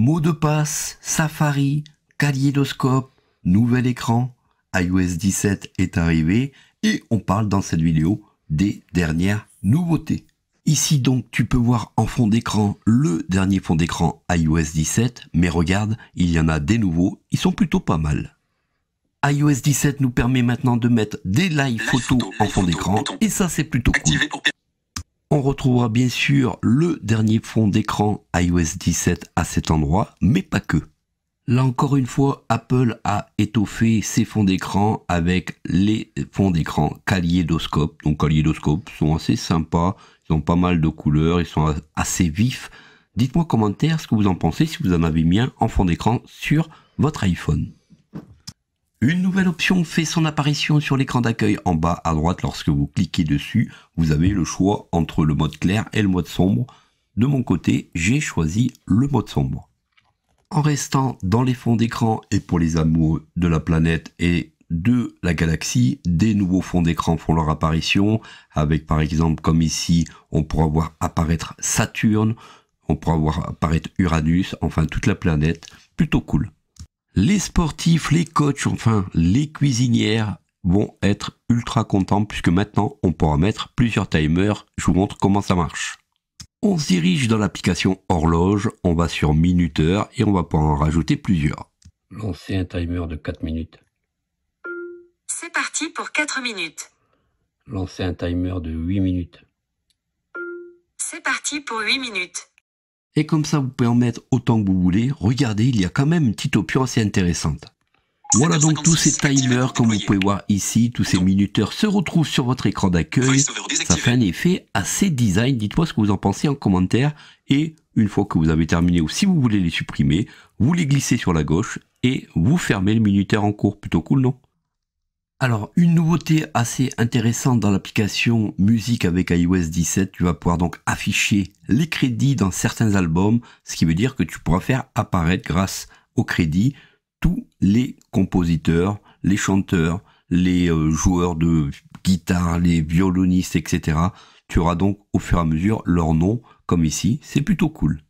Mot de passe, Safari, kaléidoscope nouvel écran, iOS 17 est arrivé et on parle dans cette vidéo des dernières nouveautés. Ici donc tu peux voir en fond d'écran le dernier fond d'écran iOS 17, mais regarde, il y en a des nouveaux, ils sont plutôt pas mal. iOS 17 nous permet maintenant de mettre des live, photos en fond d'écran et ça c'est plutôt cool. On retrouvera bien sûr le dernier fond d'écran iOS 17 à cet endroit, mais pas que. Là encore une fois, Apple a étoffé ses fonds d'écran avec les fonds d'écran Kaleidoscope. Donc Kaleidoscope sont assez sympas, ils ont pas mal de couleurs, ils sont assez vifs. Dites-moi en commentaire ce que vous en pensez si vous en avez mis en fond d'écran sur votre iPhone. Une nouvelle option fait son apparition sur l'écran d'accueil en bas à droite lorsque vous cliquez dessus. Vous avez le choix entre le mode clair et le mode sombre. De mon côté, j'ai choisi le mode sombre. En restant dans les fonds d'écran et pour les amoureux de la planète et de la galaxie, des nouveaux fonds d'écran font leur apparition avec par exemple comme ici, on pourra voir apparaître Saturne, on pourra voir apparaître Uranus, enfin toute la planète, plutôt cool. Les sportifs, les coachs, enfin les cuisinières vont être ultra contents puisque maintenant on pourra mettre plusieurs timers. Je vous montre comment ça marche. On se dirige dans l'application horloge, on va sur minuteur et on va pouvoir en rajouter plusieurs. Lancer un timer de 4 minutes. C'est parti pour 4 minutes. Lancer un timer de 8 minutes. C'est parti pour 8 minutes. Et comme ça, vous pouvez en mettre autant que vous voulez. Regardez, il y a quand même une petite option assez intéressante. Voilà donc tous ces timers, comme vous pouvez voir ici, tous ces minuteurs se retrouvent sur votre écran d'accueil. Ça fait un effet assez design. Dites-moi ce que vous en pensez en commentaire. Et une fois que vous avez terminé ou si vous voulez les supprimer, vous les glissez sur la gauche et vous fermez le minuteur en cours. Plutôt cool, non alors, une nouveauté assez intéressante dans l'application Musique avec iOS 17, tu vas pouvoir donc afficher les crédits dans certains albums, ce qui veut dire que tu pourras faire apparaître grâce aux crédits tous les compositeurs, les chanteurs, les euh, joueurs de guitare, les violonistes, etc. Tu auras donc au fur et à mesure leur nom, comme ici, c'est plutôt cool.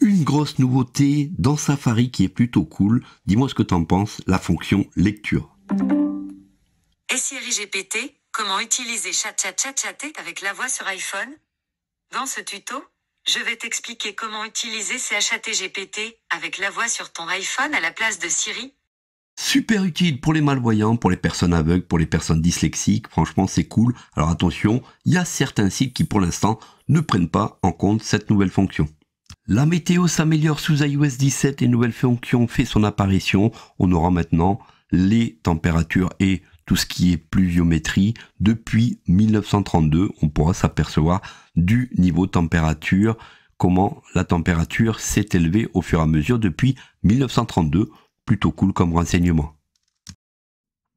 Une grosse nouveauté dans Safari qui est plutôt cool, dis-moi ce que tu en penses, la fonction lecture. Siri GPT, comment utiliser chat chat chat chat avec la voix sur iPhone Dans ce tuto, je vais t'expliquer comment utiliser GPT avec la voix sur ton iPhone à la place de Siri. Super utile pour les malvoyants, pour les personnes aveugles, pour les personnes dyslexiques, franchement c'est cool. Alors attention, il y a certains sites qui pour l'instant ne prennent pas en compte cette nouvelle fonction. La météo s'améliore sous iOS 17, et nouvelle fonction fait son apparition. On aura maintenant les températures et tout ce qui est pluviométrie, depuis 1932, on pourra s'apercevoir du niveau température, comment la température s'est élevée au fur et à mesure depuis 1932. Plutôt cool comme renseignement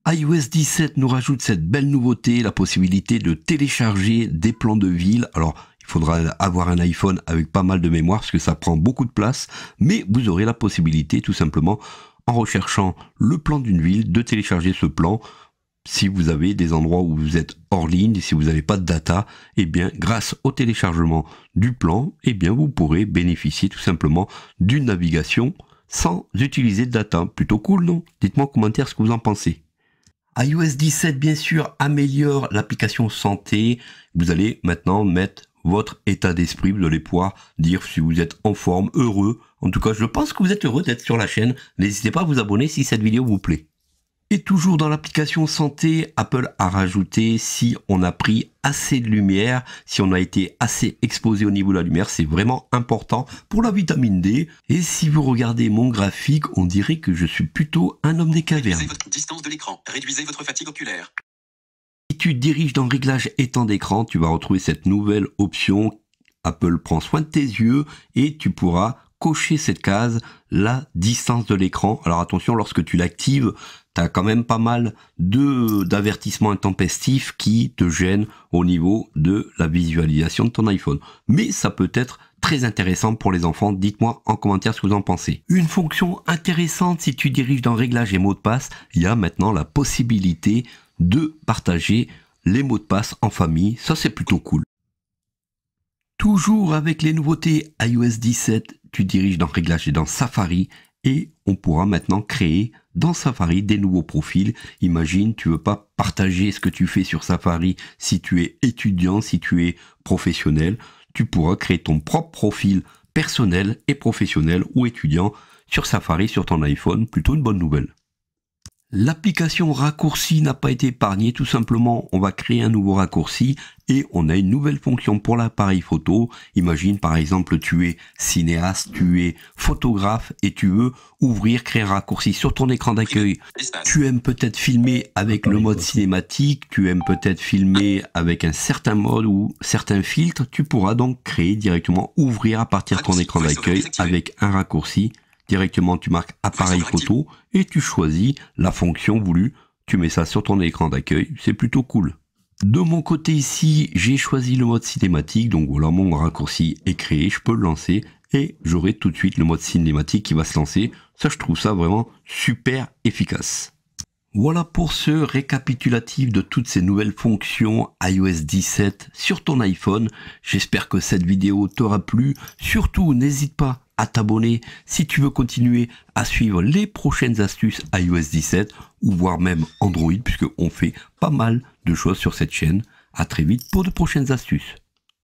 iOS 17 nous rajoute cette belle nouveauté, la possibilité de télécharger des plans de ville. Alors, il faudra avoir un iPhone avec pas mal de mémoire parce que ça prend beaucoup de place, mais vous aurez la possibilité tout simplement en recherchant le plan d'une ville de télécharger ce plan si vous avez des endroits où vous êtes hors ligne, si vous n'avez pas de data, eh bien, grâce au téléchargement du plan, eh bien, vous pourrez bénéficier tout simplement d'une navigation sans utiliser de data. Plutôt cool, non Dites-moi en commentaire ce que vous en pensez. iOS 17, bien sûr, améliore l'application santé. Vous allez maintenant mettre votre état d'esprit, vous allez pouvoir dire si vous êtes en forme, heureux. En tout cas, je pense que vous êtes heureux d'être sur la chaîne. N'hésitez pas à vous abonner si cette vidéo vous plaît. Et toujours dans l'application santé, Apple a rajouté si on a pris assez de lumière, si on a été assez exposé au niveau de la lumière, c'est vraiment important pour la vitamine D. Et si vous regardez mon graphique, on dirait que je suis plutôt un homme des cavernes. Réduisez votre distance de l'écran, réduisez votre fatigue oculaire. Si tu diriges dans réglage et temps d'écran, tu vas retrouver cette nouvelle option. Apple prend soin de tes yeux et tu pourras cocher cette case, la distance de l'écran. Alors attention, lorsque tu l'actives, tu as quand même pas mal de d'avertissements intempestifs qui te gênent au niveau de la visualisation de ton iPhone. Mais ça peut être très intéressant pour les enfants. Dites-moi en commentaire ce que vous en pensez. Une fonction intéressante si tu diriges dans réglages et mots de passe, il y a maintenant la possibilité de partager les mots de passe en famille. Ça, c'est plutôt cool. Toujours avec les nouveautés iOS 17, tu diriges dans Réglages et dans Safari, et on pourra maintenant créer dans Safari des nouveaux profils. Imagine, tu veux pas partager ce que tu fais sur Safari si tu es étudiant, si tu es professionnel, tu pourras créer ton propre profil personnel et professionnel ou étudiant sur Safari sur ton iPhone, plutôt une bonne nouvelle. L'application raccourci n'a pas été épargnée, tout simplement on va créer un nouveau raccourci et on a une nouvelle fonction pour l'appareil photo. Imagine par exemple tu es cinéaste, tu es photographe et tu veux ouvrir, créer un raccourci sur ton écran d'accueil. Tu aimes peut-être filmer avec le mode cinématique, tu aimes peut-être filmer avec un certain mode ou certains filtres. Tu pourras donc créer directement, ouvrir à partir de ton écran d'accueil avec un raccourci Directement, tu marques appareil photo et tu choisis la fonction voulue. Tu mets ça sur ton écran d'accueil. C'est plutôt cool. De mon côté ici, j'ai choisi le mode cinématique, donc voilà mon raccourci est créé, je peux le lancer et j'aurai tout de suite le mode cinématique qui va se lancer. Ça, je trouve ça vraiment super efficace. Voilà pour ce récapitulatif de toutes ces nouvelles fonctions iOS 17 sur ton iPhone. J'espère que cette vidéo t'aura plu. Surtout, n'hésite pas à t'abonner si tu veux continuer à suivre les prochaines astuces iOS 17 ou voire même Android puisque on fait pas mal de choses sur cette chaîne. À très vite pour de prochaines astuces.